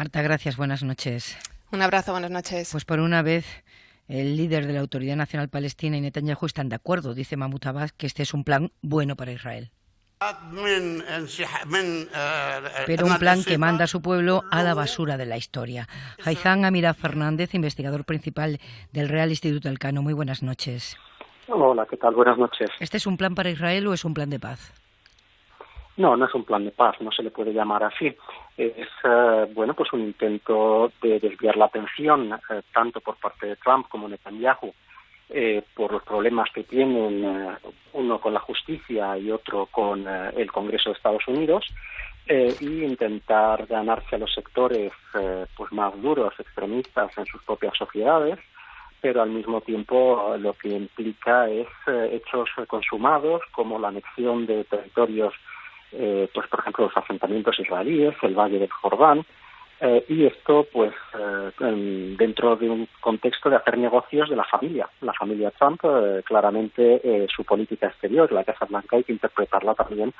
Marta, gracias, buenas noches. Un abrazo, buenas noches. Pues por una vez el líder de la Autoridad Nacional Palestina y Netanyahu están de acuerdo, dice Mahmoud Abbas, que este es un plan bueno para Israel. Pero un plan que manda a su pueblo a la basura de la historia. Haizan Amira Fernández, investigador principal del Real Instituto Elcano. Muy buenas noches. Hola, ¿qué tal? Buenas noches. ¿Este es un plan para Israel o es un plan de paz? No, no es un plan de paz, no se le puede llamar así es eh, bueno pues un intento de desviar la atención eh, tanto por parte de Trump como Netanyahu eh, por los problemas que tienen eh, uno con la justicia y otro con el Congreso de Estados Unidos y intentar ganarse a los sectores pues más duros extremistas en sus propias sociedades pero al mismo tiempo lo que implica es hechos consumados como la anexión de territorios eh, pues por ejemplo los asentamientos israelíes, el valle del Jordán, eh, y esto pues eh, dentro de un contexto de hacer negocios de la familia. La familia Trump, claramente su política exterior, la Casa Blanca, hay que interpretarla también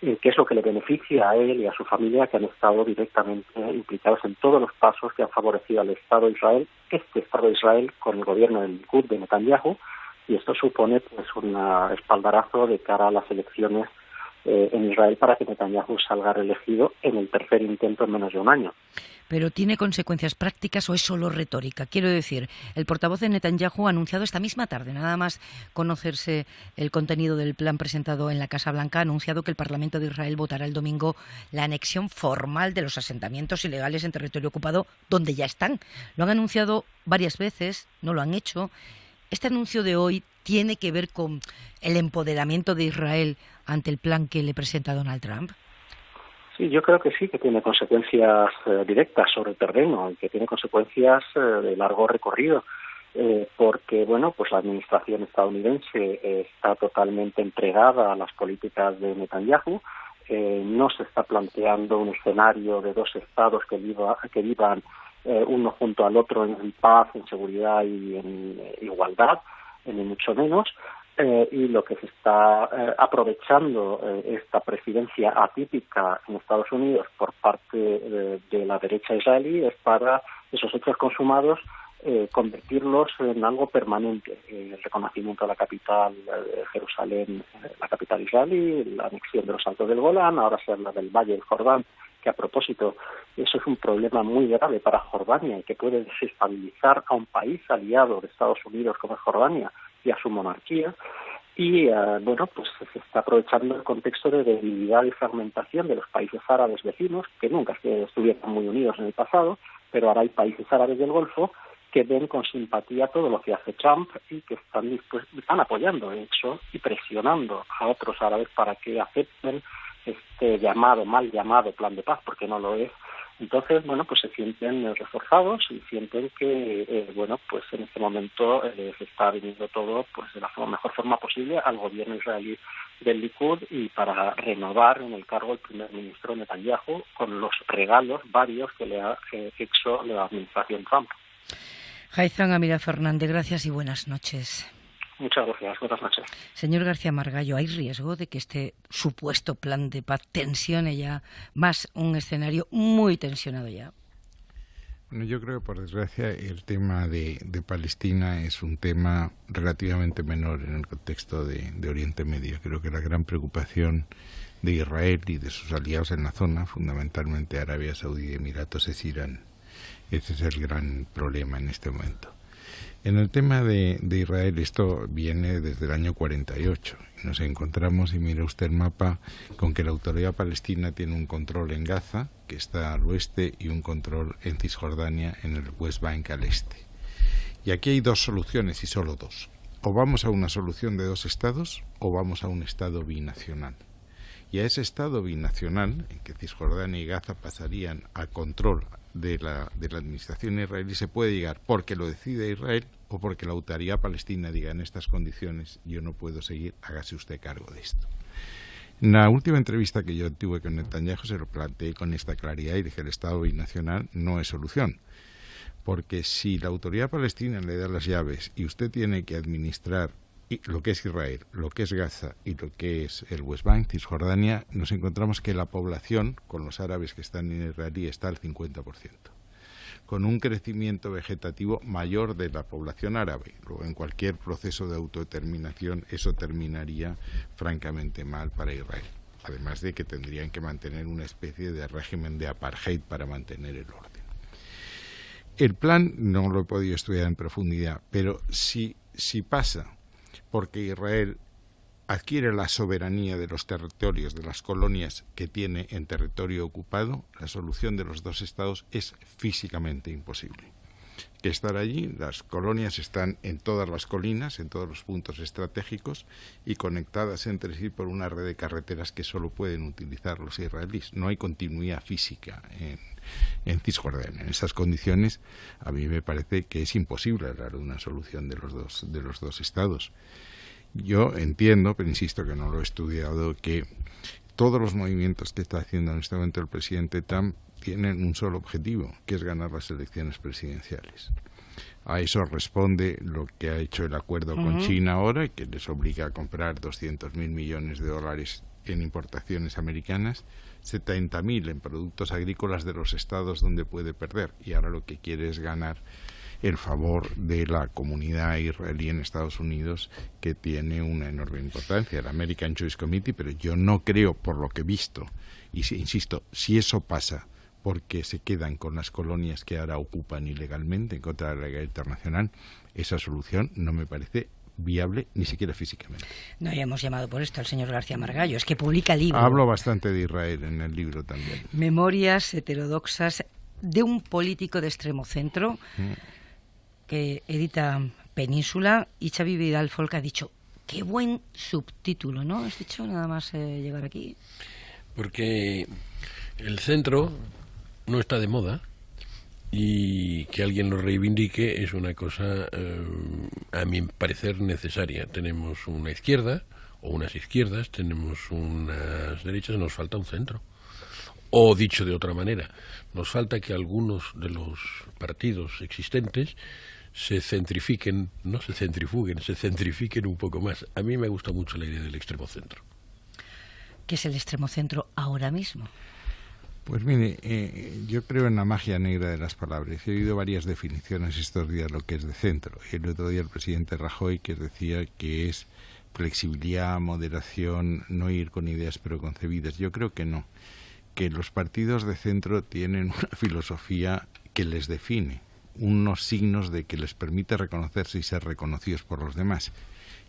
qué es lo que le beneficia a él y a su familia que han estado directamente implicados en todos los pasos que han favorecido al Estado de Israel, este Estado de Israel con el gobierno del Kud de Netanyahu, y esto supone pues un espaldarazo de cara a las elecciones eh, en Israel para que Netanyahu salga reelegido en el tercer intento en menos de un año. Pero ¿tiene consecuencias prácticas o es solo retórica? Quiero decir, el portavoz de Netanyahu ha anunciado esta misma tarde, nada más conocerse el contenido del plan presentado en la Casa Blanca, ha anunciado que el Parlamento de Israel votará el domingo la anexión formal de los asentamientos ilegales en territorio ocupado donde ya están. Lo han anunciado varias veces, no lo han hecho. ¿Este anuncio de hoy tiene que ver con el empoderamiento de Israel ante el plan que le presenta Donald Trump? Sí, yo creo que sí, que tiene consecuencias eh, directas sobre el terreno y que tiene consecuencias eh, de largo recorrido. Eh, porque bueno pues la administración estadounidense está totalmente entregada a las políticas de Netanyahu no se está planteando un escenario de dos estados que, viva, que vivan uno junto al otro en, paz, en seguridad y en igualdad, ni mucho menos, eh, y lo que se está eh, aprovechando eh, esta presidencia atípica en Estados Unidos por parte de la derecha israelí es para esos hechos consumados convertirlos en algo permanente. el reconocimiento de la capital de Jerusalén, la capital israelí, la anexión de los Altos del Golán, ahora se habla del Valle del Jordán que a propósito eso es un problema muy grave para Jordania y que puede desestabilizar a un país aliado de Estados Unidos como Jordania y a su monarquía. Y eh, bueno, pues se está aprovechando el contexto de debilidad y fragmentación de los países árabes vecinos, que nunca estuvieron muy unidos en el pasado, pero ahora hay países árabes del Golfo que ven con simpatía todo lo que hace Trump y que están, están apoyando, eso y presionando a otros árabes para que acepten este llamado, mal llamado plan de paz, porque no lo es. Entonces, bueno, pues se sienten reforzados y sienten que, eh, bueno, pues en este momento eh, se está viniendo todo pues de la mejor forma posible al gobierno israelí del Likud y para renovar en el cargo el primer ministro Netanyahu con los regalos varios que le ha hecho la administración Trump. Jaizan Amira Fernández, gracias y buenas noches. Muchas gracias. Buenas noches. Señor García Margallo, ¿hay riesgo de que este supuesto plan de paz tensione ya más un escenario muy tensionado ya? Bueno, yo creo que por desgracia el tema de, Palestina es un tema relativamente menor en el contexto de, de Oriente Medio. Creo que la gran preocupación de Israel y de sus aliados en la zona, fundamentalmente Arabia Saudí y Emiratos, es Irán. Ese es el gran problema en este momento. En el tema de, Israel, esto viene desde el año 48. Nos encontramos, y mire usted el mapa, con que la autoridad palestina tiene un control en Gaza, que está al oeste, y un control en Cisjordania, en el West Bank al este. Y aquí hay dos soluciones, y solo dos. O vamos a una solución de dos estados, o vamos a un estado binacional. Y a ese estado binacional, en que Cisjordania y Gaza pasarían a control de la, administración israelí se puede llegar porque lo decide Israel o porque la autoridad palestina diga en estas condiciones yo no puedo seguir, hágase usted cargo de esto. En la última entrevista que yo tuve con Netanyahu se lo planteé con esta claridad y dije el Estado binacional no es solución. Porque si la autoridad palestina le da las llaves y usted tiene que administrar y lo que es Israel, lo que es Gaza y lo que es el West Bank, Cisjordania, nos encontramos que la población con los árabes que están en Israel está al 50%, con un crecimiento vegetativo mayor de la población árabe. Luego, en cualquier proceso de autodeterminación, eso terminaría francamente mal para Israel. Además de que tendrían que mantener una especie de régimen de apartheid para mantener el orden. El plan no lo he podido estudiar en profundidad, pero si, si pasa porque Israel adquiere la soberanía de los territorios, de las colonias que tiene en territorio ocupado, la solución de los dos estados es físicamente imposible. Que estar allí, las colonias están en todas las colinas, en todos los puntos estratégicos y conectadas entre sí por una red de carreteras que solo pueden utilizar los israelíes. No hay continuidad física en, en Cisjordania. En esas condiciones, a mí me parece que es imposible hablar de una solución de los dos, de los dos estados. Yo entiendo, pero insisto que no lo he estudiado, que todos los movimientos que está haciendo en este momento el presidente Trump tienen un solo objetivo, que es ganar las elecciones presidenciales. A eso responde lo que ha hecho el acuerdo con China ahora, que les obliga a comprar 200.000 millones de dólares en importaciones americanas. 70.000 en productos agrícolas de los estados donde puede perder y ahora lo que quiere es ganar el favor de la comunidad israelí en Estados Unidos, que tiene una enorme importancia, el American Choice Committee, pero yo no creo, por lo que he visto, y si, insisto, si eso pasa porque se quedan con las colonias que ahora ocupan ilegalmente en contra de la ley internacional, esa solución no me parece viable ni siquiera físicamente. No, hayamos hemos llamado por esto al señor García Margallo, es que publica libros. Hablo bastante de Israel en el libro también. Memorias heterodoxas de un político de extremo centro mm. que edita Península y Xavi Vidal Folk ha dicho, qué buen subtítulo, ¿no? Has dicho nada más eh, llegar aquí. Porque el centro no está de moda y que alguien lo reivindique es una cosa, eh, a mi parecer, necesaria. Tenemos una izquierda o unas izquierdas, tenemos unas derechas, nos falta un centro. O dicho de otra manera, nos falta que algunos de los partidos existentes se centrifiquen, no se centrifuguen, se centrifiquen un poco más. A mí me gusta mucho la idea del extremo centro. ¿Qué es el extremo centro ahora mismo? Pues mire, eh, yo creo en la magia negra de las palabras. He oído varias definiciones estos días de lo que es de centro. El otro día el presidente Rajoy que decía que es flexibilidad, moderación, no ir con ideas preconcebidas. Yo creo que no, que los partidos de centro tienen una filosofía que les define, unos signos de que les permite reconocerse y ser reconocidos por los demás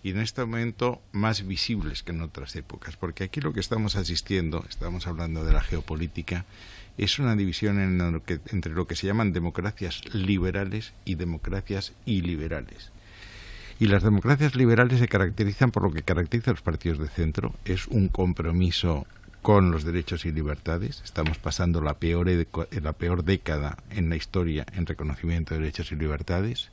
y en este momento más visibles que en otras épocas, porque aquí lo que estamos asistiendo, estamos hablando de la geopolítica, es una división entre lo que se llaman democracias liberales y democracias iliberales. Y las democracias liberales se caracterizan por lo que caracteriza a los partidos de centro, es un compromiso con los derechos y libertades. Estamos pasando la peor, e- la peor década en la historia en reconocimiento de derechos y libertades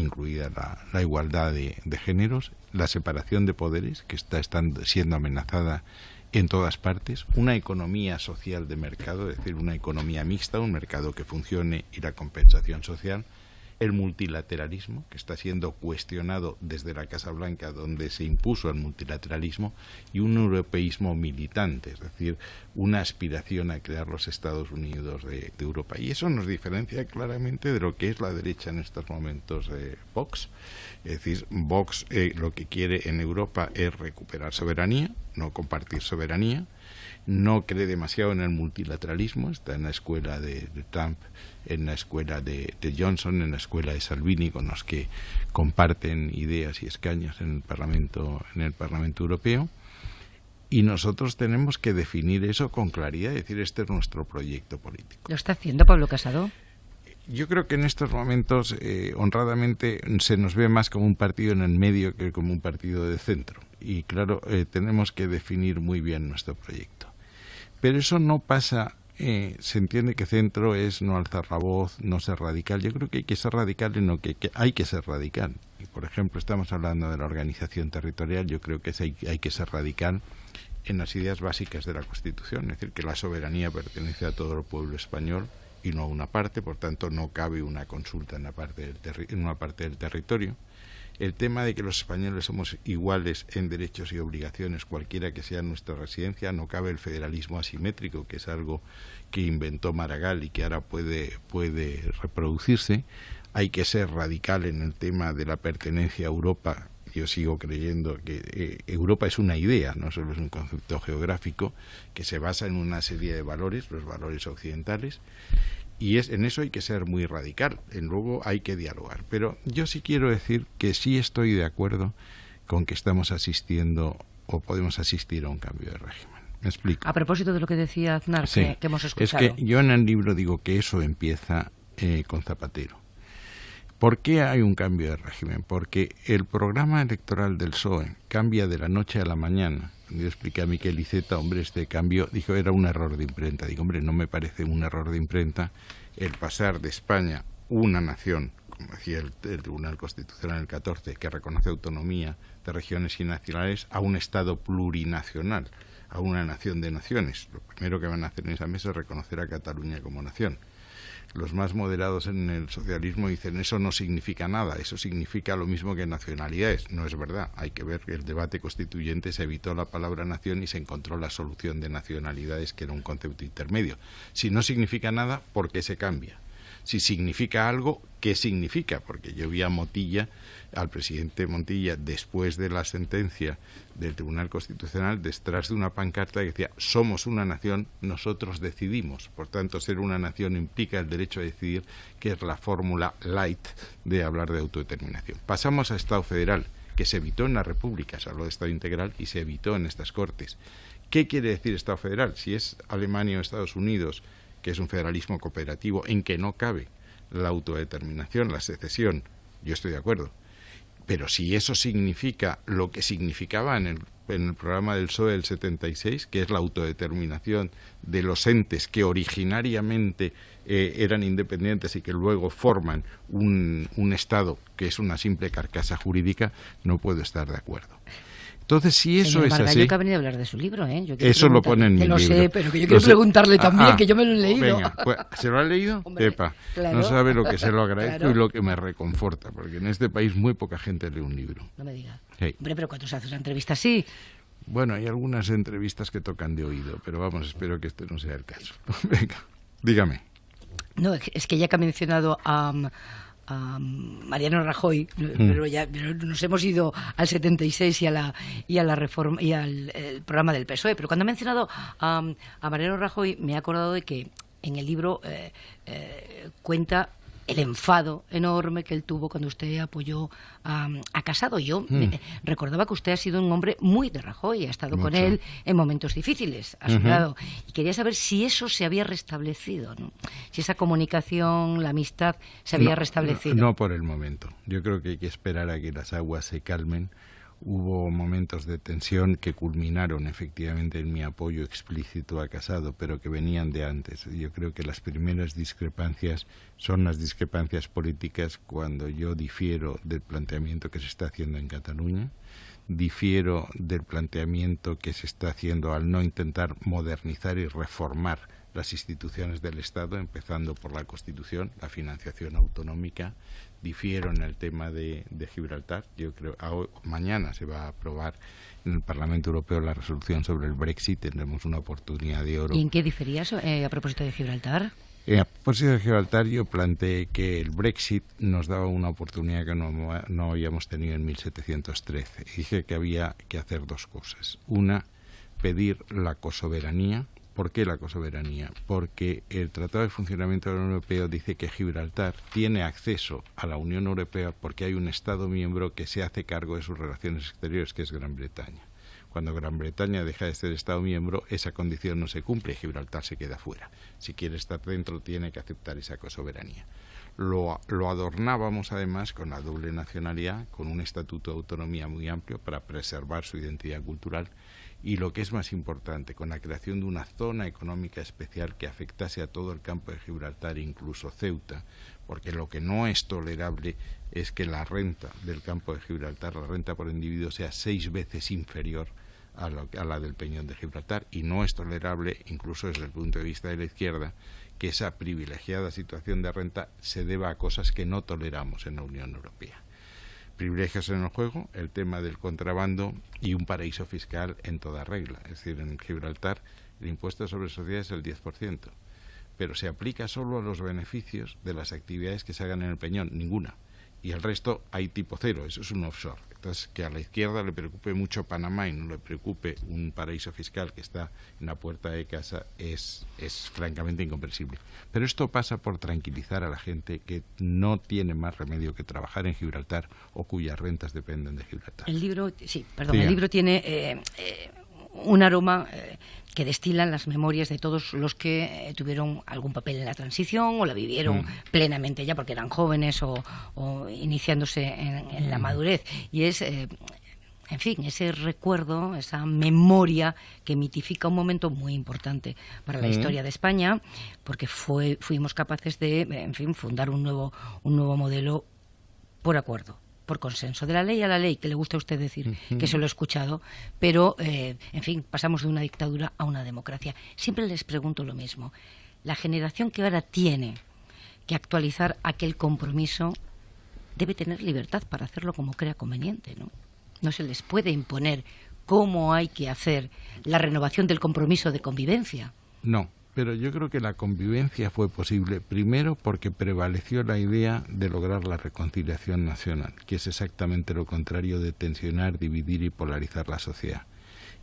incluida la, igualdad de, géneros, la separación de poderes, que está siendo amenazada en todas partes, una economía social de mercado, es decir, una economía mixta, un mercado que funcione y la compensación social, el multilateralismo, que está siendo cuestionado desde la Casa Blanca, donde se impuso el multilateralismo, y un europeísmo militante, es decir, una aspiración a crear los Estados Unidos de, Europa. Y eso nos diferencia claramente de lo que es la derecha en estos momentos de Vox. Es decir, Vox eh, lo que quiere en Europa es recuperar soberanía, no compartir soberanía no cree demasiado en el multilateralismo, está en la escuela de, Trump, en la escuela de, Johnson, en la escuela de Salvini, con los que comparten ideas y escaños en el Parlamento, en el Parlamento Europeo. Y nosotros tenemos que definir eso con claridad decir, este es nuestro proyecto político. ¿Lo está haciendo Pablo Casado? Yo creo que en estos momentos, eh, honradamente, se nos ve más como un partido en el medio que como un partido de centro. Y claro, eh, tenemos que definir muy bien nuestro proyecto. Pero eso no pasa, eh, se entiende que centro es no alzar la voz, no ser radical. Yo creo que hay que ser radical en lo que, hay que ser radical. Y por ejemplo, estamos hablando de la organización territorial, yo creo que hay, que ser radical en las ideas básicas de la Constitución, es decir, que la soberanía pertenece a todo el pueblo español y no a una parte, por tanto no cabe una consulta en una parte del territorio el tema de que los españoles somos iguales en derechos y obligaciones, cualquiera que sea nuestra residencia, no cabe el federalismo asimétrico, que es algo que inventó Maragall y que ahora puede, puede reproducirse. Hay que ser radical en el tema de la pertenencia a Europa yo sigo creyendo que eh, Europa es una idea, no solo es un concepto geográfico, que se basa en una serie de valores, los valores occidentales, y es, en eso hay que ser muy radical, en luego hay que dialogar. Pero yo sí quiero decir que sí estoy de acuerdo con que estamos asistiendo o podemos asistir a un cambio de régimen. Me explico. A propósito de lo que decía Aznar, que, hemos escuchado. Es que yo en el libro digo que eso empieza eh, con Zapatero. ¿Por qué hay un cambio de régimen? Porque el programa electoral del PSOE cambia de la noche a la mañana. Yo expliqué a Miquel Iceta, hombre, este cambio, dijo, era un error de imprenta. Digo, hombre, no me parece un error de imprenta el pasar de España, una nación, como decía el, Tribunal Constitucional en el 14, que reconoce autonomía de regiones y nacionales, a un Estado plurinacional, a una nación de naciones. Lo primero que van a hacer en esa mesa es reconocer a Cataluña como nación los más moderados en el socialismo dicen eso no significa nada, eso significa lo mismo que nacionalidades. No es verdad, hay que ver que el debate constituyente se evitó la palabra nación y se encontró la solución de nacionalidades, que era un concepto intermedio. Si no significa nada, ¿por qué se cambia? si significa algo, ¿qué significa? Porque yo vi a Motilla, al presidente Montilla, después de la sentencia del Tribunal Constitucional, detrás de una pancarta que decía, somos una nación, nosotros decidimos. Por tanto, ser una nación implica el derecho a decidir, que es la fórmula light de hablar de autodeterminación. Pasamos a Estado federal, que se evitó en la República, se habló de Estado integral y se evitó en estas Cortes. ¿Qué quiere decir Estado federal? Si es Alemania o Estados Unidos, que es un federalismo cooperativo en que no cabe la autodeterminación, la secesión. Yo estoy de acuerdo. Pero si eso significa lo que significaba en el, en el programa del SOE del 76, que es la autodeterminación de los entes que originariamente eh, eran independientes y que luego forman un Estado que es una simple carcasa jurídica, no puedo estar de acuerdo. Entonces, si eso es así... Yo que ha venido a hablar de su libro, ¿eh? eso lo pone en mi libro. lo sé, pero que yo quiero preguntarle ah, también, ah. que yo me lo he pues leído. Venga, pues, ¿se lo ha leído? Hombre, Epa, no sabe lo que se lo agradezco y lo que me reconforta, porque en este país muy poca gente lee un libro. No me diga. Hombre, pero cuando se hace una entrevista así, bueno, hay algunas entrevistas que tocan de oído, pero vamos, espero que este no sea el caso. Venga, dígame. No, es que ya que ha mencionado a, um, Mariano Rajoy, pero mm. ya nos hemos ido al 76 y a la y a la reforma y al eh, programa del PSOE, pero cuando ha mencionado a, Mariano Rajoy me he acordado de que en el libro eh, eh, cuenta el enfado enorme que él tuvo cuando usted apoyó a, Casado. Yo hmm. recordaba que usted ha sido un hombre muy de Rajoy, ha estado con él en momentos difíciles, a su lado. Y quería saber si eso se había restablecido, si esa comunicación, la amistad se había restablecido. no por el momento. Yo creo que hay que esperar a que las aguas se calmen Hubo momentos de tensión que culminaron efectivamente en mi apoyo explícito a Casado, pero que venían de antes. Yo creo que las primeras discrepancias son las discrepancias políticas cuando yo difiero del planteamiento que se está haciendo en Cataluña, difiero del planteamiento que se está haciendo al no intentar modernizar y reformar las instituciones del Estado, empezando por la Constitución, la financiación autonómica, difiero en el tema de, Gibraltar. Yo creo mañana se va a aprobar en el Parlamento Europeo la resolución sobre el Brexit. Tendremos una oportunidad de oro. ¿Y en qué diferías eh, a propósito de Gibraltar? Eh, a propósito de Gibraltar, yo planteé que el Brexit nos daba una oportunidad que no, no habíamos tenido en 1713. Dije que había que hacer dos cosas. Una, pedir la cosoberanía ¿Por qué la cosoberanía? Porque el Tratado de Funcionamiento de la Unión Europea dice que Gibraltar tiene acceso a la Unión Europea porque hay un Estado miembro que se hace cargo de sus relaciones exteriores, que es Gran Bretaña. Cuando Gran Bretaña deja de ser Estado miembro, esa condición no se cumple y Gibraltar se queda fuera. Si quiere estar dentro, tiene que aceptar esa cosoberanía. Lo, lo, adornábamos además con la doble nacionalidad, con un estatuto de autonomía muy amplio para preservar su identidad cultural y lo que es más importante, con la creación de una zona económica especial que afectase a todo el campo de Gibraltar, incluso Ceuta, porque lo que no es tolerable es que la renta del campo de Gibraltar, la renta por individuo, sea seis veces inferior a, la del Peñón de Gibraltar y no es tolerable, incluso desde el punto de vista de la izquierda, que esa privilegiada situación de renta se deba a cosas que no toleramos en la Unión Europea privilegios en el juego, el tema del contrabando y un paraíso fiscal en toda regla. Es decir, en Gibraltar el impuesto sobre sociedades es el 10%, pero se aplica solo a los beneficios de las actividades que se hagan en el Peñón, ninguna. Y el resto hay tipo cero, eso es un offshore que a la izquierda le preocupe mucho Panamá y no le preocupe un paraíso fiscal que está en la puerta de casa es, es francamente incomprensible. Pero esto pasa por tranquilizar a la gente que no tiene más remedio que trabajar en Gibraltar o cuyas rentas dependen de Gibraltar. El libro, sí, perdón, el libro tiene eh, eh, un aroma... Eh, que destilan las memorias de todos los que eh, tuvieron algún papel en la transición o la vivieron mm. plenamente ya porque eran jóvenes o, iniciándose en, la mm. madurez. Y es, eh, en fin, ese recuerdo, esa memoria que mitifica un momento muy importante para la mm. historia de España, porque fuimos capaces de, en fin, fundar un nuevo, un nuevo modelo por acuerdo por consenso, de la ley a la ley, que le gusta a usted decir, que se lo he escuchado, pero, eh, en fin, pasamos de una dictadura a una democracia. Siempre les pregunto lo mismo. La generación que ahora tiene que actualizar aquel compromiso debe tener libertad para hacerlo como crea conveniente, ¿no? No se les puede imponer cómo hay que hacer la renovación del compromiso de convivencia. No, pero yo creo que la convivencia fue posible primero porque prevaleció la idea de lograr la reconciliación nacional, que es exactamente lo contrario de tensionar, dividir y polarizar la sociedad,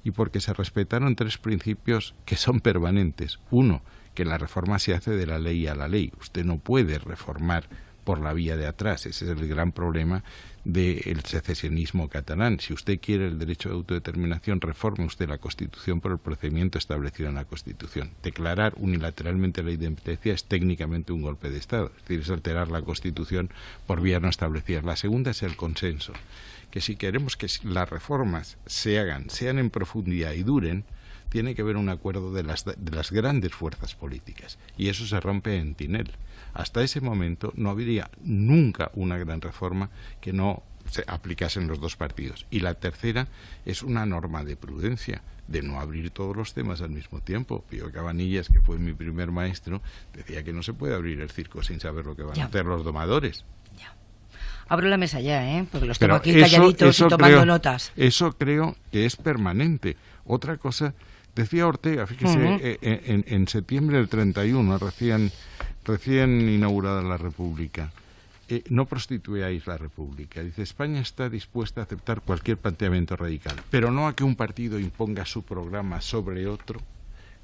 y porque se respetaron tres principios que son permanentes. Uno, que la reforma se hace de la ley a la ley. Usted no puede reformar por la vía de atrás. Ese es el gran problema del secesionismo catalán. Si usted quiere el derecho de autodeterminación, reforme usted la Constitución por el procedimiento establecido en la Constitución. Declarar unilateralmente la independencia es técnicamente un golpe de Estado, es decir, es alterar la Constitución por vía no establecida. La segunda es el consenso, que si queremos que las reformas se hagan, sean en profundidad y duren, tiene que haber un acuerdo de las, de las grandes fuerzas políticas y eso se rompe en Tinel. Hasta ese momento no habría nunca una gran reforma que no se aplicasen los dos partidos. Y la tercera es una norma de prudencia, de no abrir todos los temas al mismo tiempo. Pío Cabanillas, que fue mi primer maestro, decía que no se puede abrir el circo sin saber lo que van a hacer los domadores. Ya. Abro la mesa ya, ¿eh? porque los tengo aquí calladitos y tomando notas. Eso creo que es permanente. Otra cosa Decía Ortega, fíjese, eh, eh, en, septiembre del 31, recién, recién inaugurada la República, eh, no prostituyáis la República. Dice, España está dispuesta a aceptar cualquier planteamiento radical, pero no a que un partido imponga su programa sobre otro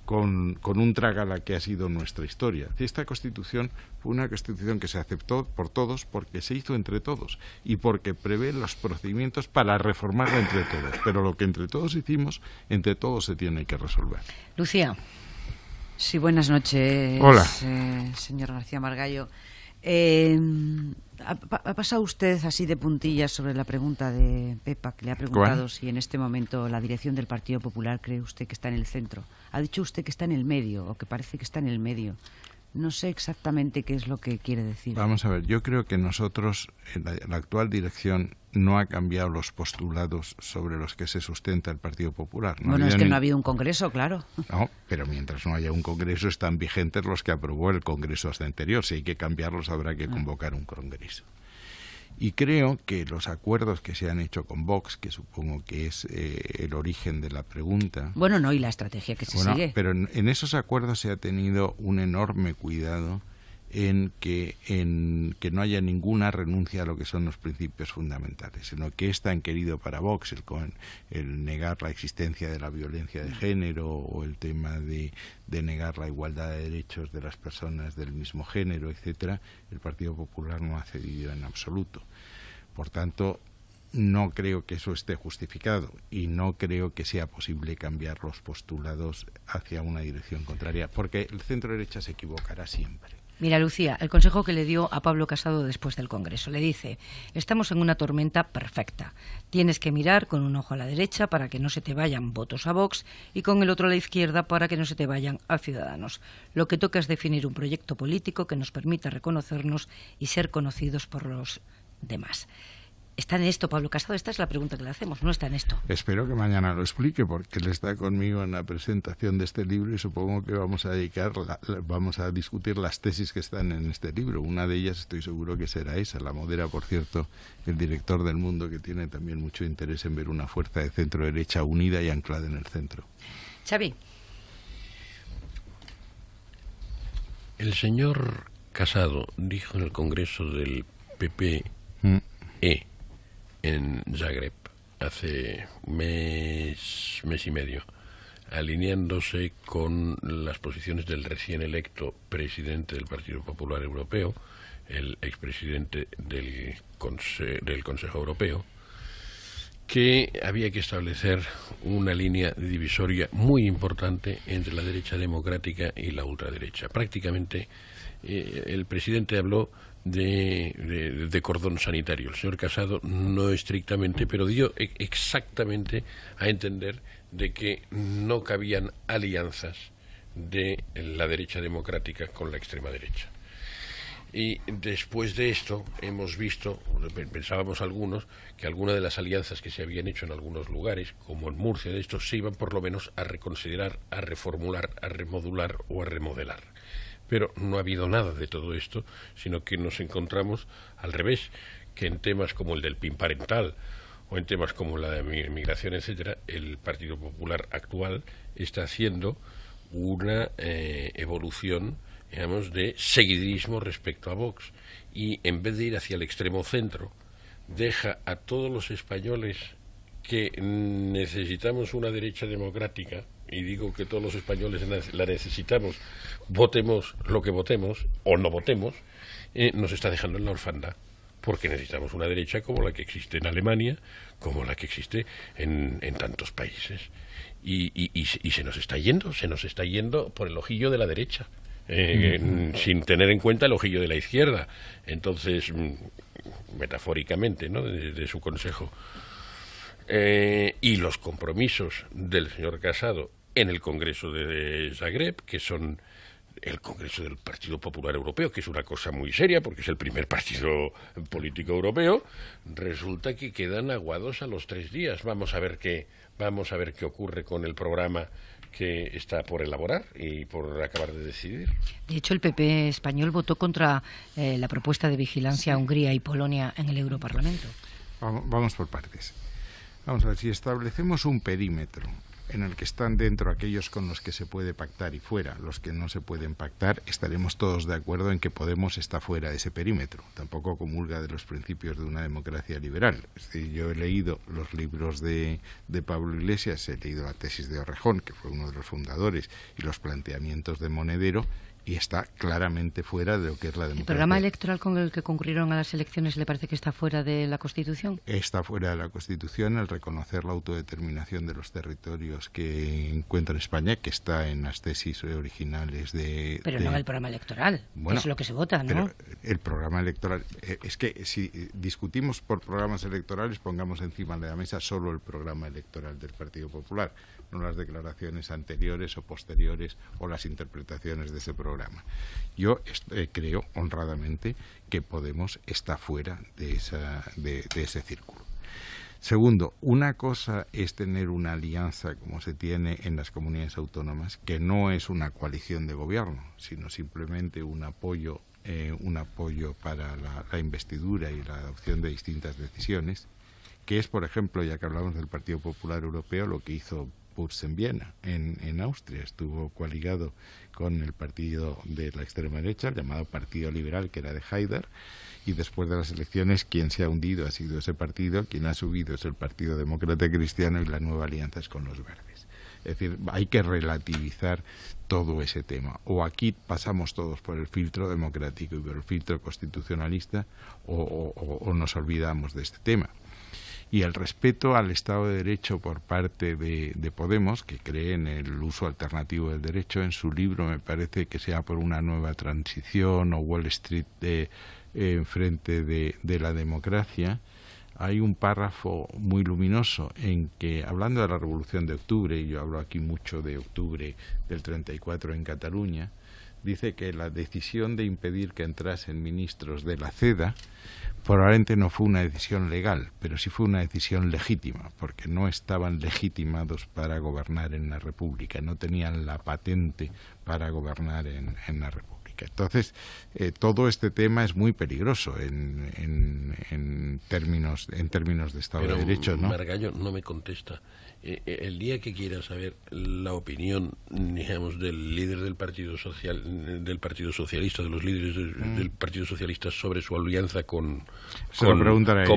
con, con un tragala que ha sido nuestra historia. Esta constitución fue una constitución que se aceptó por todos porque se hizo entre todos y porque prevé los procedimientos para reformarla entre todos. Pero lo que entre todos hicimos, entre todos se tiene que resolver. Lucía. Sí, buenas noches. Hola. Eh, señor García Margallo. Eh, ha, pasado usted así de puntillas sobre la pregunta de Pepa, que le ha preguntado si en este momento la dirección del Partido Popular cree usted que está en el centro. Ha dicho usted que está en el medio, o que parece que está en el medio. No sé exactamente qué es lo que quiere decir. Vamos a ver, yo creo que nosotros, eh, la, actual dirección no ha cambiado los postulados sobre los que se sustenta el Partido Popular. bueno, es que no ha habido un Congreso, claro. No, pero mientras no haya un Congreso están vigentes los que aprobó el Congreso hasta anterior. Si hay que cambiarlos habrá que ah. convocar un Congreso. Y creo que los acuerdos que se han hecho con Vox, que supongo que es eh, el origen de la pregunta. Bueno, no, y la estrategia que se sigue. Pero en esos acuerdos se ha tenido un enorme cuidado en que, en que no haya ninguna renuncia a lo que son los principios fundamentales, sino que es tan querido para Vox el, el negar la existencia de la violencia de género o el tema de, negar la igualdad de derechos de las personas del mismo género, etcétera, el Partido Popular no ha cedido en absoluto. Por tanto, no creo que eso esté justificado y no creo que sea posible cambiar los postulados hacia una dirección contraria, porque el centro derecha se equivocará siempre. Mira, Lucía, el consejo que le dio a Pablo Casado después del Congreso. Le dice, estamos en una tormenta perfecta. Tienes que mirar con un ojo a la derecha para que no se te vayan votos a Vox y con el otro a la izquierda para que no se te vayan a Ciudadanos. Lo que toca es definir un proyecto político que nos permita reconocernos y ser conocidos por los demás. ¿Está en esto Pablo Casado? Esta es la pregunta que le hacemos, no está en esto. Espero que mañana lo explique porque él está conmigo en la presentación de este libro y supongo que vamos a dedicar, vamos a discutir las tesis que están en este libro. Una de ellas estoy seguro que será esa, la modera, por cierto, el director del mundo que tiene también mucho interés en ver una fuerza de centro derecha unida y anclada en el centro. Xavi. El señor Casado dijo en el Congreso del PP en Zagreb hace mes, mes y medio, alineándose con las posiciones del recién electo presidente del Partido Popular Europeo, el expresidente del, del Consejo Europeo, que había que establecer una línea divisoria muy importante entre la derecha democrática y la ultraderecha. Prácticamente eh, el presidente habló de, de, cordón sanitario. El señor Casado no estrictamente, pero dio e, exactamente a entender de que no cabían alianzas de la derecha democrática con la extrema derecha. Y después de esto hemos visto, pensábamos algunos, que algunas de las alianzas que se habían hecho en algunos lugares, como en Murcia, de estos, se iban por lo menos a reconsiderar, a reformular, a remodular o a remodelar. Pero no ha habido nada de todo esto, sino que nos encontramos al revés, que en temas como el del PIN parental o en temas como la de migración, etcétera, el Partido Popular actual está haciendo una eh, evolución, digamos, de seguidismo respecto a Vox y en vez de ir hacia el extremo centro, deja a todos los españoles que necesitamos una derecha democrática y digo que todos los españoles la necesitamos, votemos lo que votemos o no votemos, eh, nos está dejando en la orfanda, porque necesitamos una derecha como la que existe en Alemania, como la que existe en, en tantos países. Y, y, se nos está yendo, se nos está yendo por el ojillo de la derecha, eh, sin tener en cuenta el ojillo de la izquierda. Entonces, mm, metafóricamente, ¿no? de, su consejo. Eh, y los compromisos del señor Casado en el Congreso de Zagreb, que son el Congreso del Partido Popular Europeo, que es una cosa muy seria porque es el primer partido político europeo, resulta que quedan aguados a los tres días. Vamos a ver qué, vamos a ver qué ocurre con el programa que está por elaborar y por acabar de decidir. De hecho, el PP español votó contra eh, la propuesta de vigilancia a Hungría y Polonia en el Europarlamento. Vamos por partes. Vamos a ver, si establecemos un perímetro en el que están dentro aquellos con los que se puede pactar y fuera, los que no se pueden pactar, estaremos todos de acuerdo en que Podemos está fuera de ese perímetro. Tampoco comulga de los principios de una democracia liberal. decir, yo he leído los libros de, de, Pablo Iglesias, he leído la tesis de Orrejón, que fue uno de los fundadores, y los planteamientos de Monedero, y está claramente fuera de lo que es la democracia. ¿El programa electoral con el que concurrieron a las elecciones le parece que está fuera de la Constitución? Está fuera de la Constitución al reconocer la autodeterminación de los territorios que encuentra España, que está en las tesis originales de... Pero no el programa electoral, bueno, es lo que se vota, ¿no? el programa electoral... Eh, es que si discutimos por programas electorales, pongamos encima de la mesa solo el programa electoral del Partido Popular, las declaraciones anteriores o posteriores o las interpretaciones de ese programa. Yo eh, creo honradamente que Podemos está fuera de, esa, de, ese círculo. Segundo, una cosa es tener una alianza como se tiene en las comunidades autónomas, que no es una coalición de gobierno, sino simplemente un apoyo, eh, un apoyo para la, la investidura y la adopción de distintas decisiones, que es, por ejemplo, ya que hablamos del Partido Popular Europeo, lo que hizo Purs en Viena, en, Austria. Estuvo coaligado con el partido de la extrema derecha, el llamado Partido Liberal, que era de Haider. Y después de las elecciones, quien se ha hundido ha sido ese partido, quien ha subido es el Partido Demócrata Cristiano y la nueva alianza es con los verdes. Es decir, hay que relativizar todo ese tema. O aquí pasamos todos por el filtro democrático y por el filtro constitucionalista, o nos olvidamos de este tema y el respeto al Estado de Derecho por parte de, Podemos, que cree en el uso alternativo del derecho, en su libro me parece que sea por una nueva transición o Wall Street eh, en frente de, de la democracia, hay un párrafo muy luminoso en que, hablando de la Revolución de Octubre, y yo hablo aquí mucho de octubre del 34 en Cataluña, dice que la decisión de impedir que entrasen ministros de la CEDA probablemente no fue una decisión legal, pero sí fue una decisión legítima, porque no estaban legitimados para gobernar en la República, no tenían la patente para gobernar en, la República. Entonces, eh, todo este tema es muy peligroso en, en, términos, en términos de Estado de Derecho. ¿no? Margallo no me contesta. Eh, eh, el día que quiera saber la opinión, digamos, del líder del Partido Socialista, de los líderes mm. del Partido Socialista sobre su alianza con,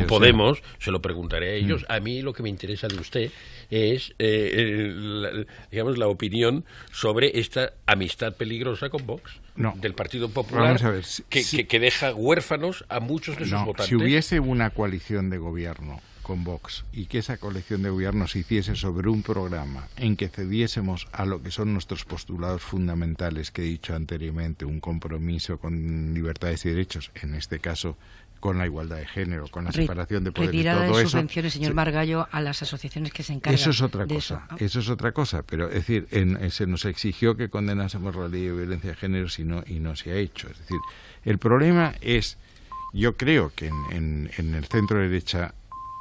Podemos, se lo preguntaré a mm. ellos. A mí lo que me interesa de usted es, eh, la, digamos, la opinión sobre esta amistad peligrosa con Vox. del Partido Popular que, deja huérfanos a muchos de sus no, Si hubiese una coalición de gobierno con Vox y que esa colección de gobiernos hiciese sobre un programa en que cediésemos a lo que son nuestros postulados fundamentales que he dicho anteriormente, un compromiso con libertades y derechos, en este caso con la igualdad de género, con la separación de poderes, y todo de subvenciones, señor Margallo, a las asociaciones que se encargan. Eso es otra cosa. Eso. es otra cosa. Pero es decir, eh, se nos exigió que condenásemos la ley de violencia de género, si y no se ha hecho. Es decir, el problema es, yo creo que en, en el centro derecha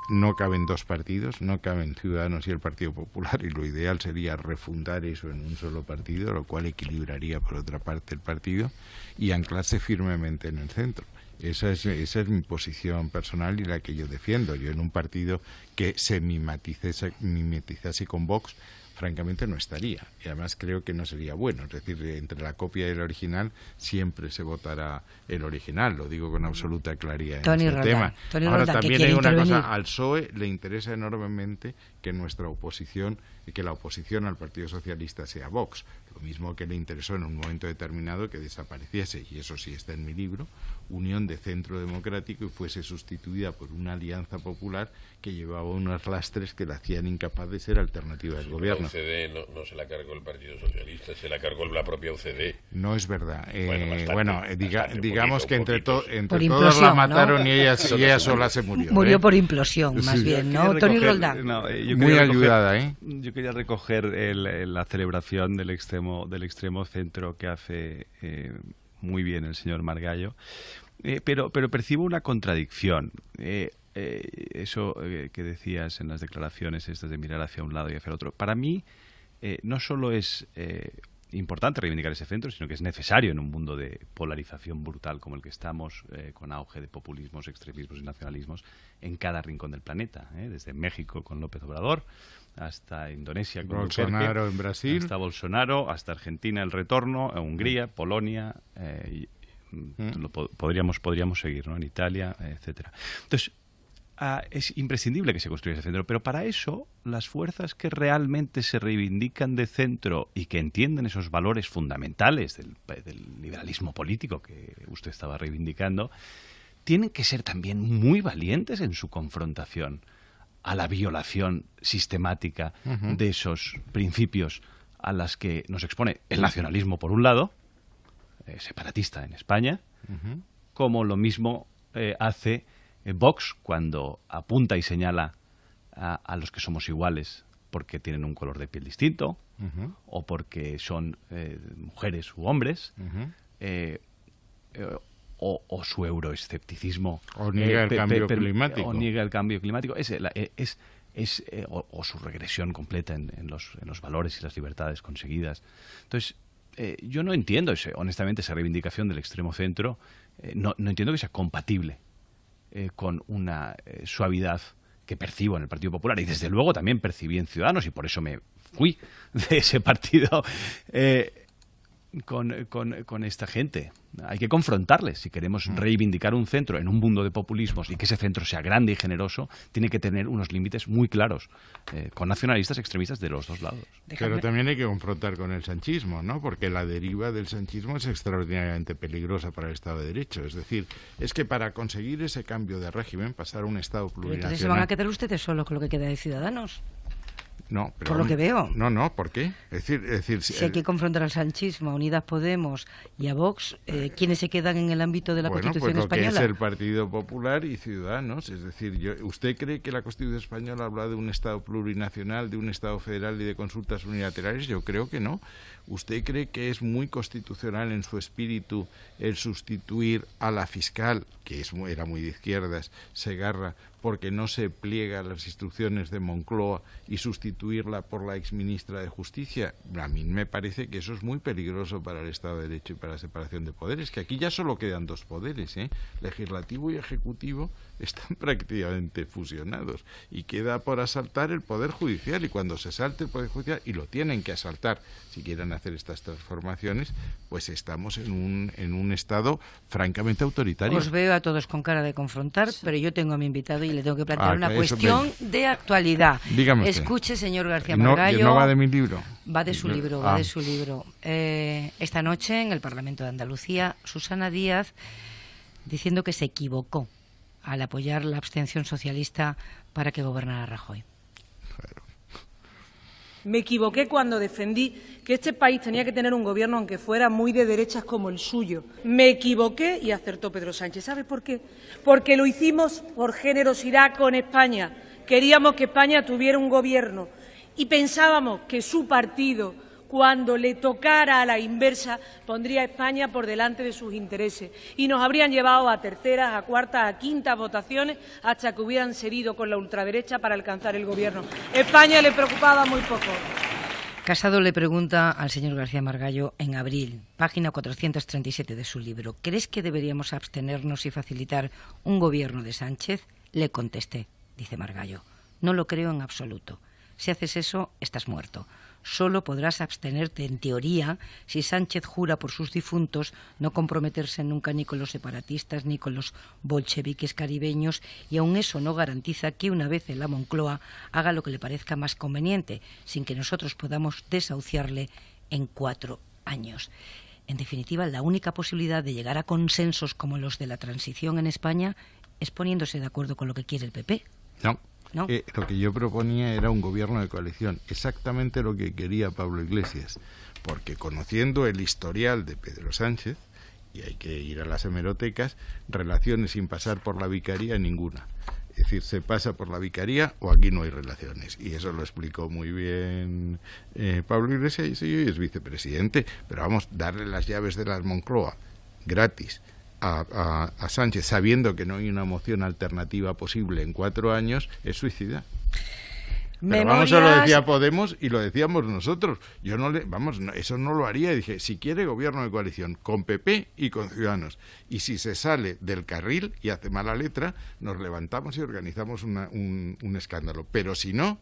no caben dos partidos, no caben Ciudadanos y el Partido Popular, y lo ideal sería refundar eso en un solo partido, lo cual equilibraría por otra parte el partido y anclarse firmemente en el centro. Esa es, mi posición personal y la que yo defiendo. Yo en un partido que se mimetizase con Vox, francamente no estaría. Y además creo que no sería bueno. Es decir, entre la copia y el original siempre se votará el original. Lo digo con absoluta claridad en este tema. Ahora también hay una cosa, al PSOE le interesa enormemente que nuestra oposición, que la oposición al Partido Socialista sea Vox. Lo mismo que le interesó en un momento determinado que desapareciese, y eso sí está en mi libro, Unión de Centro Democrático y fuese sustituida por una alianza popular que llevaba unos lastres que la hacían incapaz de ser alternativa del gobierno. no, se la cargó el Partido Socialista, se la cargó la propia UCD. No es verdad. Eh, bueno, digamos que entre, todos la mataron y ella, sola se murió. Murió ¿eh? por implosión, más bien, ¿no? Tony Roldán. Eh, Muy ayudada, ¿eh? Yo quería recoger la celebración del extremo del extremo centro que hace eh, muy bien el señor Margallo. Eh, pero, pero percibo una contradicción. Eh, eso que decías en las declaraciones, estas de mirar hacia un lado y hacia el otro, para mí no solo es importante reivindicar ese centro, sino que es necesario en un mundo de polarización brutal como el que estamos, con auge de populismos, extremismos y nacionalismos en cada rincón del planeta, desde México con López Obrador hasta Indonesia, con Bolsonaro en Brasil, hasta Bolsonaro, hasta Argentina el retorno, a eh, Hungría, mm. Polonia, eh, mm, mm. podríamos podríamos seguir, En Italia, etcétera. Entonces ah, es imprescindible que se construya ese centro, pero para eso las fuerzas que realmente se reivindican de centro y que entienden esos valores fundamentales del liberalismo político que usted estaba reivindicando, tienen que ser también muy valientes en su confrontación a la violación sistemática de esos principios a las que nos expone el nacionalismo, por un lado, eh, separatista en España, como lo mismo eh, hace eh, Vox cuando apunta y señala a, los que somos iguales porque tienen un color de piel distinto o porque son mujeres u hombres o, su euroescepticismo. O niega eh, el cambio climático. O niega el cambio climático. es, eh, eh, es o, su regresión completa en, los, en los valores y las libertades conseguidas. Entonces, yo no entiendo, honestamente, esa reivindicación del extremo centro. no, entiendo que sea compatible con una suavidad que percibo en el Partido Popular y desde luego también percibí en Ciudadanos y por eso me fui de ese partido con, con, esta gente. Hay que confrontarles. Si queremos mm. reivindicar un centro en un mundo de populismos y que ese centro sea grande y generoso, tiene que tener unos límites muy claros, eh, con nacionalistas extremistas de los dos lados. Pero también hay que confrontar con el sanchismo, ¿no? Porque la deriva del sanchismo es extraordinariamente peligrosa para el Estado de Derecho. Es decir, es que para conseguir ese cambio de régimen, pasar a un Estado plurinacional... entonces se van a quedar ustedes solo con lo que queda de Ciudadanos. No, por lo que veo. No, no, ¿por qué? Es decir, si hay que confrontar al sanchismo, a Unidas Podemos y a Vox, Quienes eh, eh, ¿quiénes se quedan en el ámbito de la pues Constitución pues lo española? Que es el Partido Popular y Ciudadanos. Es decir, yo, ¿usted cree que la Constitución española habla de un Estado plurinacional, de un Estado federal y de consultas unilaterales? Yo creo que no. ¿Usted cree que es muy constitucional en su espíritu el sustituir a la fiscal, que es, era muy de izquierdas, Segarra, porque no se pliega las instrucciones de Moncloa y sustituirla por la ex ministra de Justicia. A mí me parece que eso es muy peligroso para el Estado de Derecho y para la separación de poderes, que aquí ya solo quedan dos poderes, ¿eh? legislativo y ejecutivo están prácticamente fusionados y queda por asaltar el Poder Judicial y cuando se salte el Poder Judicial, y lo tienen que asaltar si quieren hacer estas transformaciones, pues estamos en un, en un Estado francamente autoritario. Os veo a todos con cara de confrontar, pero yo tengo a mi invitado le tengo que plantear ah, una cuestión de actualidad. Dígame Escuche, señor García Margallo. No, no, va de mi libro. Va de su libro, va ah. de su libro. Eh, esta noche en el Parlamento de Andalucía, Susana Díaz diciendo que se equivocó al apoyar la abstención socialista para que gobernara Rajoy. Me equivoqué cuando defendí que este país tenía que tener un gobierno aunque fuera muy de derechas como el suyo. Me equivoqué y acertó Pedro Sánchez. ¿Sabe por qué? Porque lo hicimos por generosidad con España. Queríamos que España tuviera un gobierno y pensábamos que su partido cuando le tocara a la inversa, pondría a España por delante de sus intereses y nos habrían llevado a terceras, a cuartas, a quintas votaciones hasta que hubieran cedido con la ultraderecha para alcanzar el Gobierno. España le preocupaba muy poco. Casado le pregunta al señor García Margallo en abril, página 437 de su libro, ¿crees que deberíamos abstenernos y facilitar un gobierno de Sánchez? Le contesté, dice Margallo, no lo creo en absoluto. Si haces eso, estás muerto solo podrás abstenerte, en teoría, si Sánchez jura por sus difuntos no comprometerse nunca ni con los separatistas ni con los bolcheviques caribeños, y aun eso no garantiza que una vez en la Moncloa haga lo que le parezca más conveniente, sin que nosotros podamos desahuciarle en cuatro años. En definitiva, la única posibilidad de llegar a consensos como los de la transición en España es poniéndose de acuerdo con lo que quiere el PP. No. Eh, lo que yo proponía era un gobierno de coalición, exactamente lo que quería Pablo Iglesias, porque conociendo el historial de Pedro Sánchez, y hay que ir a las hemerotecas, relaciones sin pasar por la vicaría ninguna. Es decir, se pasa por la vicaría o aquí no hay relaciones. Y eso lo explicó muy bien eh, Pablo Iglesias, y es vicepresidente, pero vamos, darle las llaves de la Moncloa gratis a, Sánchez, sabiendo que no hay una moción alternativa posible en cuatro años, es suicida. Pero vamos, eso lo decía Podemos y lo decíamos nosotros. Yo no le, vamos, eso no lo haría. Dije, si quiere gobierno de coalición con PP y con Ciudadanos. Y si se sale del carril y hace mala letra, nos levantamos y organizamos un escándalo. Pero si no,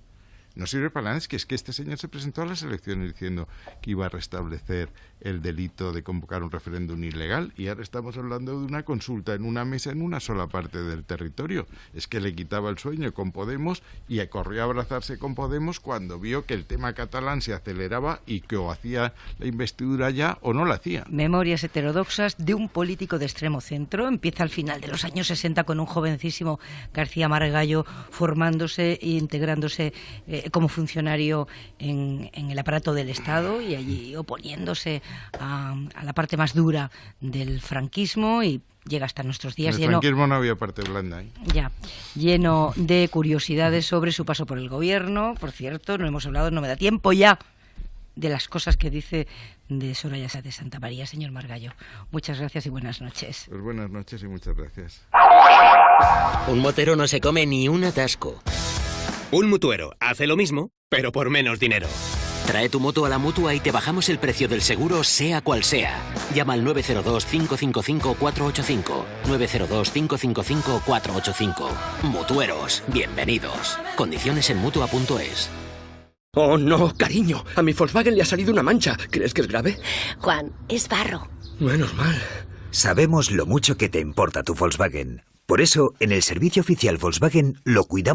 no sirve para nada, es que, es que este señor se presentó a las elecciones diciendo que iba a restablecer el delito de convocar un referéndum ilegal y ahora estamos hablando de una consulta en una mesa en una sola parte del territorio. Es que le quitaba el sueño con Podemos y corrió a abrazarse con Podemos cuando vio que el tema catalán se aceleraba y que o hacía la investidura ya o no la hacía. Memorias heterodoxas de un político de extremo centro empieza al final de los años 60 con un jovencísimo García Margallo formándose e integrándose eh, como funcionario en, el aparato del Estado y allí oponiéndose a, la parte más dura del franquismo y llega hasta nuestros días lleno... el lleno. No había parte blanda. ¿eh? Ya, lleno de curiosidades sobre su paso por el gobierno. Por cierto, no hemos hablado, no me da tiempo ya de las cosas que dice de Soraya de Santa María, señor Margallo. Muchas gracias y buenas noches. Pues buenas noches y muchas gracias. Un motero no se come ni un atasco. Un mutuero hace lo mismo, pero por menos dinero. Trae tu moto a la mutua y te bajamos el precio del seguro, sea cual sea. Llama al 902-555-485. 902-555-485. Mutueros, bienvenidos. Condiciones en mutua.es. Oh, no, cariño. A mi Volkswagen le ha salido una mancha. ¿Crees que es grave? Juan, es barro. Menos mal. Sabemos lo mucho que te importa tu Volkswagen. Por eso, en el servicio oficial Volkswagen lo cuidamos.